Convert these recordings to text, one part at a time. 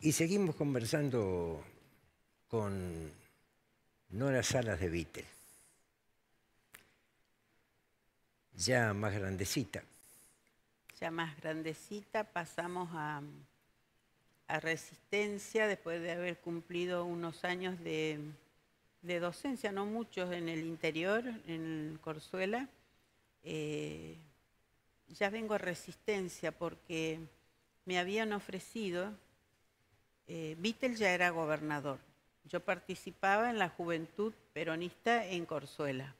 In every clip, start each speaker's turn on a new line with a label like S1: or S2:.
S1: Y seguimos conversando con Nora Salas de Vittel, ya más grandecita.
S2: Ya más grandecita pasamos a, Resistencia después de haber cumplido unos años de, docencia, no muchos, en el interior, en Corzuela. Eh, ya vengo a Resistencia porque me habían ofrecido eh, Vittel ya era gobernador. Yo participaba en la juventud peronista en Corzuela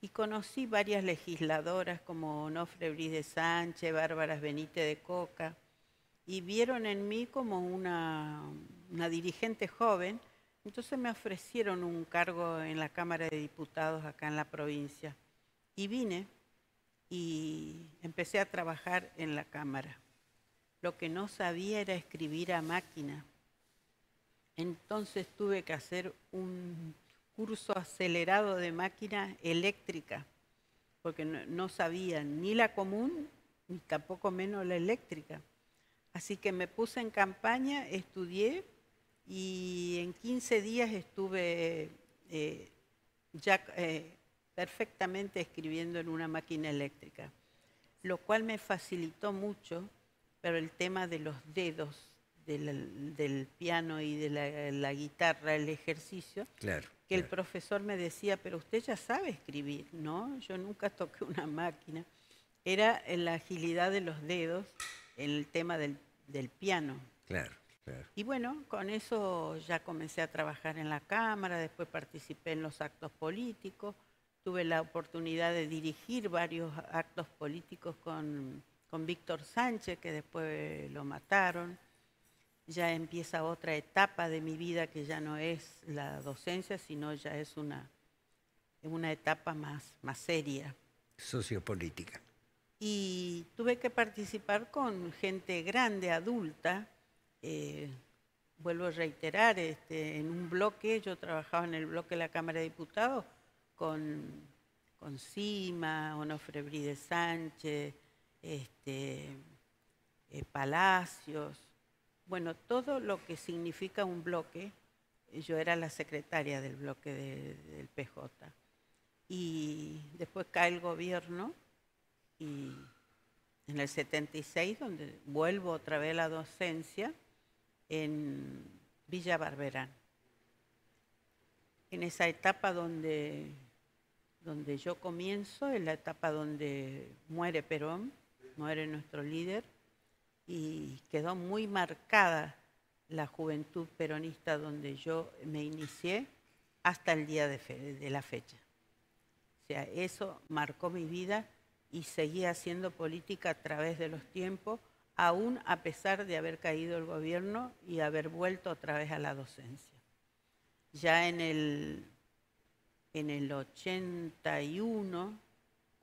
S2: y conocí varias legisladoras como Onofre Bris de Sánchez, Bárbara Benítez de Coca, y vieron en mí como una, una dirigente joven, entonces me ofrecieron un cargo en la Cámara de Diputados acá en la provincia. Y vine y empecé a trabajar en la Cámara. Lo que no sabía era escribir a máquina. Entonces tuve que hacer un curso acelerado de máquina eléctrica, porque no, sabía ni la común ni tampoco menos la eléctrica. Así que me puse en campaña, estudié y en 15 días estuve eh, ya eh, perfectamente escribiendo en una máquina eléctrica, lo cual me facilitó mucho pero el tema de los dedos del, del piano y de la, guitarra, el ejercicio,
S1: que el
S2: profesor me decía, pero usted ya sabe escribir, ¿no? Yo nunca toqué una máquina. Era la agilidad de los dedos, en el tema del, del piano.
S1: Claro. Claro.
S2: Y bueno, con eso ya comencé a trabajar en la Cámara, después participé en los actos políticos, tuve la oportunidad de dirigir varios actos políticos con con Víctor Sánchez, que después lo mataron. Ya empieza otra etapa de mi vida que ya no es la docencia, sino ya es una, una etapa más, más seria.
S1: Sociopolítica.
S2: Y tuve que participar con gente grande, adulta. Eh, vuelvo a reiterar, este, en un bloque, yo trabajaba en el bloque de la Cámara de Diputados con, con Sima, Onofre Bride Sánchez, este, eh, palacios, bueno, todo lo que significa un bloque. Eh, yo era la secretaria del bloque del PJ. Y después cae el gobierno y en el 76, donde vuelvo otra vez a la docencia, en Villa Barberán. En esa etapa donde, donde yo comienzo, en la etapa donde muere Perón, era nuestro líder, y quedó muy marcada la juventud peronista donde yo me inicié hasta el día de, la fecha. O sea, eso marcó mi vida y seguí haciendo política a través de los tiempos, aún a pesar de haber caído el gobierno y haber vuelto otra vez a la docencia. Ya en en el 81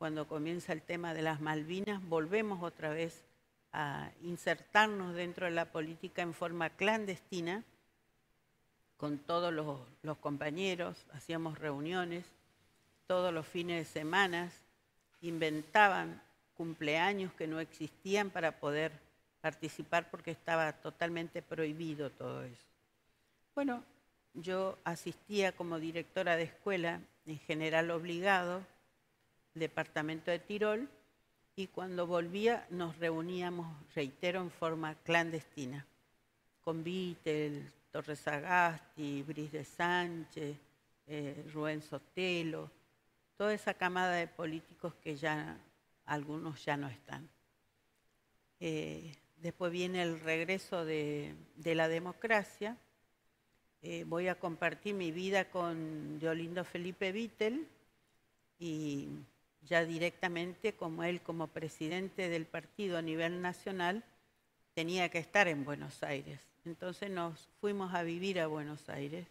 S2: cuando comienza el tema de las Malvinas, volvemos otra vez a insertarnos dentro de la política en forma clandestina con todos los, compañeros, hacíamos reuniones todos los fines de semana, inventaban cumpleaños que no existían para poder participar porque estaba totalmente prohibido todo eso. Bueno, yo asistía como directora de escuela, en general obligado, departamento de Tirol y cuando volvía nos reuníamos, reitero, en forma clandestina, con Vítel, Torres Agasti, Bris de Sánchez, eh, Rubén Sotelo, toda esa camada de políticos que ya algunos ya no están. Eh, después viene el regreso de, la democracia. Eh, voy a compartir mi vida con Diolindo Felipe Vítel y ya directamente como él como presidente del partido a nivel nacional tenía que estar en Buenos Aires. Entonces nos fuimos a vivir a Buenos Aires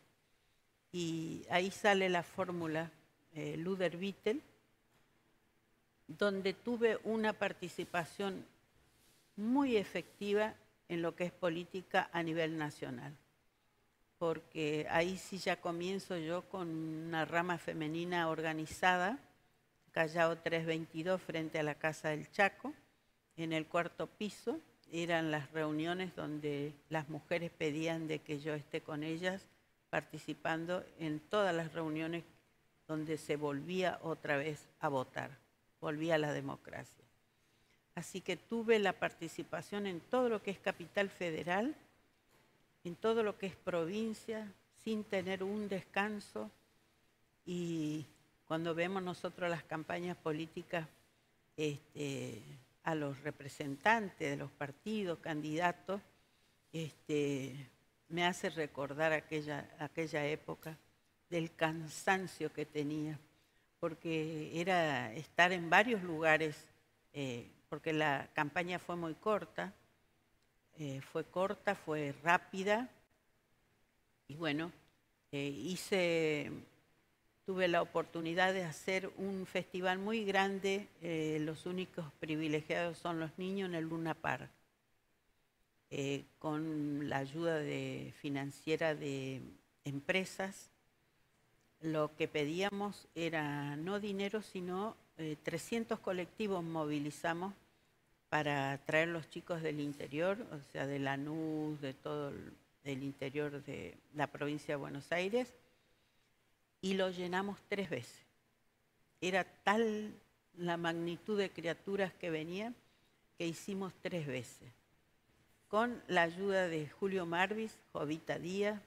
S2: y ahí sale la fórmula eh, Luder donde tuve una participación muy efectiva en lo que es política a nivel nacional, porque ahí sí ya comienzo yo con una rama femenina organizada Callao 322, frente a la Casa del Chaco, en el cuarto piso. Eran las reuniones donde las mujeres pedían de que yo esté con ellas, participando en todas las reuniones donde se volvía otra vez a votar, volvía a la democracia. Así que tuve la participación en todo lo que es capital federal, en todo lo que es provincia, sin tener un descanso y cuando vemos nosotros las campañas políticas este, a los representantes de los partidos, candidatos, este, me hace recordar aquella, aquella época del cansancio que tenía, porque era estar en varios lugares, eh, porque la campaña fue muy corta, eh, fue corta, fue rápida, y bueno, eh, hice tuve la oportunidad de hacer un festival muy grande, eh, los únicos privilegiados son los niños en el Luna Park, eh, con la ayuda financiera de empresas. Lo que pedíamos era no dinero, sino 300 eh, colectivos movilizamos para traer los chicos del interior, o sea, de Lanús, de todo el interior de la provincia de Buenos Aires y lo llenamos tres veces. Era tal la magnitud de criaturas que venían que hicimos tres veces. Con la ayuda de Julio Marvis, Jovita Díaz,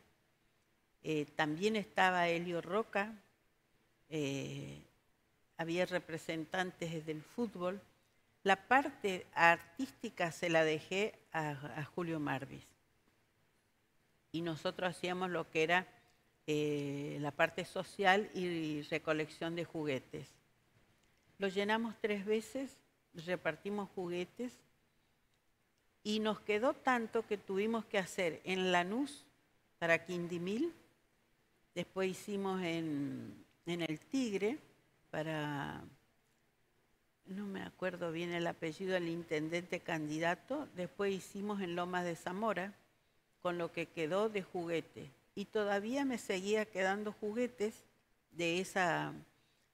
S2: eh, también estaba Helio Roca, eh, había representantes del fútbol. La parte artística se la dejé a Julio Marvis. Y nosotros hacíamos lo que era eh, la parte social y recolección de juguetes. Lo llenamos tres veces, repartimos juguetes y nos quedó tanto que tuvimos que hacer en Lanús para Quindimil, después hicimos en, en El Tigre para, no me acuerdo bien el apellido del intendente candidato, después hicimos en Lomas de Zamora con lo que quedó de juguete y todavía me seguía quedando juguetes de esa,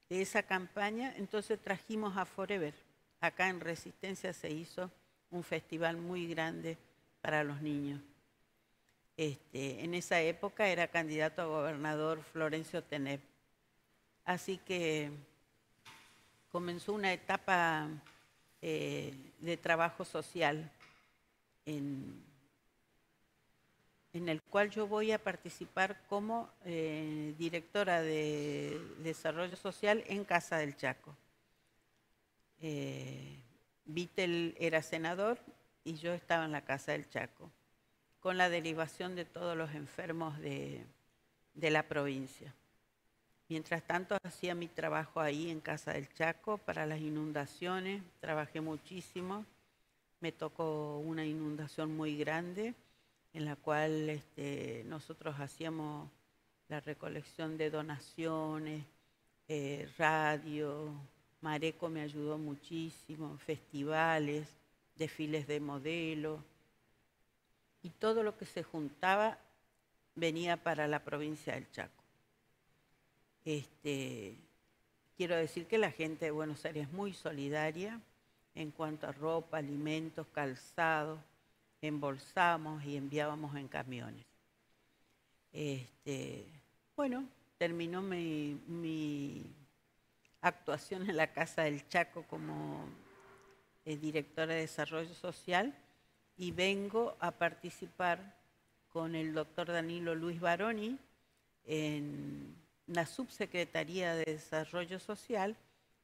S2: esa campaña, entonces trajimos a Forever. Acá en Resistencia se hizo un festival muy grande para los niños. Este, en esa época era candidato a gobernador Florencio Teneb. Así que comenzó una etapa eh, de trabajo social en, en el cual yo voy a participar como eh, directora de Desarrollo Social en Casa del Chaco. Eh, era senador y yo estaba en la Casa del Chaco, con la derivación de todos los enfermos de, de la provincia. Mientras tanto, hacía mi trabajo ahí en Casa del Chaco para las inundaciones, trabajé muchísimo, me tocó una inundación muy grande en la cual este, nosotros hacíamos la recolección de donaciones, eh, radio, Mareco me ayudó muchísimo, festivales, desfiles de modelo, y todo lo que se juntaba venía para la provincia del Chaco. Este, quiero decir que la gente de Buenos Aires es muy solidaria en cuanto a ropa, alimentos, calzados, embolsábamos y enviábamos en camiones. Este, bueno, terminó mi, actuación en la Casa del Chaco como eh, directora de Desarrollo Social y vengo a participar con el doctor Danilo Luis Baroni en la Subsecretaría de Desarrollo Social,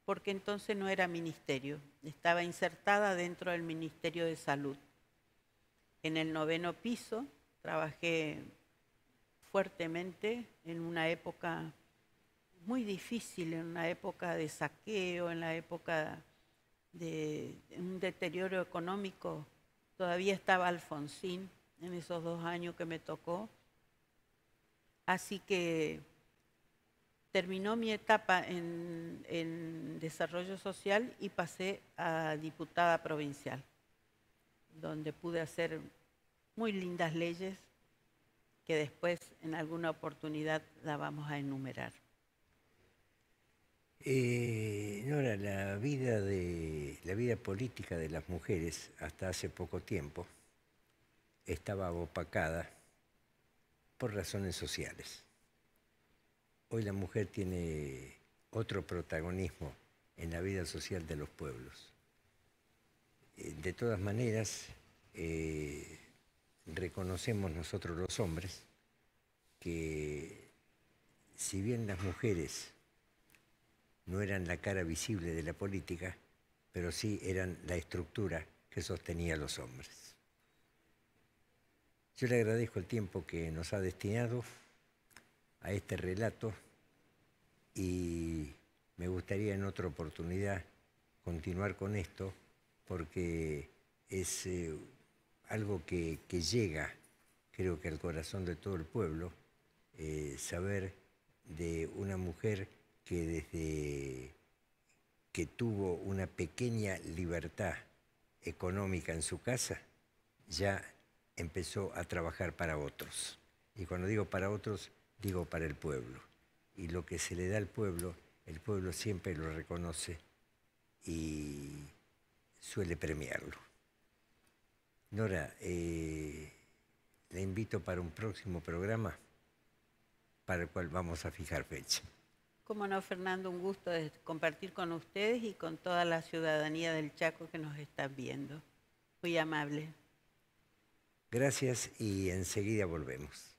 S2: porque entonces no era ministerio, estaba insertada dentro del Ministerio de Salud en el noveno piso, trabajé fuertemente en una época muy difícil, en una época de saqueo, en la época de un deterioro económico. Todavía estaba Alfonsín en esos dos años que me tocó. Así que terminó mi etapa en, desarrollo social y pasé a diputada provincial donde pude hacer muy lindas leyes que después en alguna oportunidad la vamos a enumerar.
S1: Nora, eh, la vida, de, la vida política de las mujeres hasta hace poco tiempo estaba opacada por razones sociales. Hoy la mujer tiene otro protagonismo en la vida social de los pueblos. Eh, de todas maneras, eh, reconocemos nosotros los hombres que si bien las mujeres no eran la cara visible de la política, pero sí eran la estructura que sostenía a los hombres. Yo le agradezco el tiempo que nos ha destinado a este relato y me gustaría en otra oportunidad continuar con esto porque es eh, algo que, llega, creo que al corazón de todo el pueblo, eh, saber de una mujer que desde que tuvo una pequeña libertad económica en su casa, ya empezó a trabajar para otros. Y cuando digo para otros, digo para el pueblo. Y lo que se le da al pueblo, el pueblo siempre lo reconoce y suele premiarlo. Nora, le eh, la invito para un próximo programa para el cual vamos a fijar fecha.
S2: Como no, Fernando, un gusto de compartir con ustedes y con toda la ciudadanía del Chaco que nos está viendo. Muy amable.
S1: Gracias y enseguida volvemos.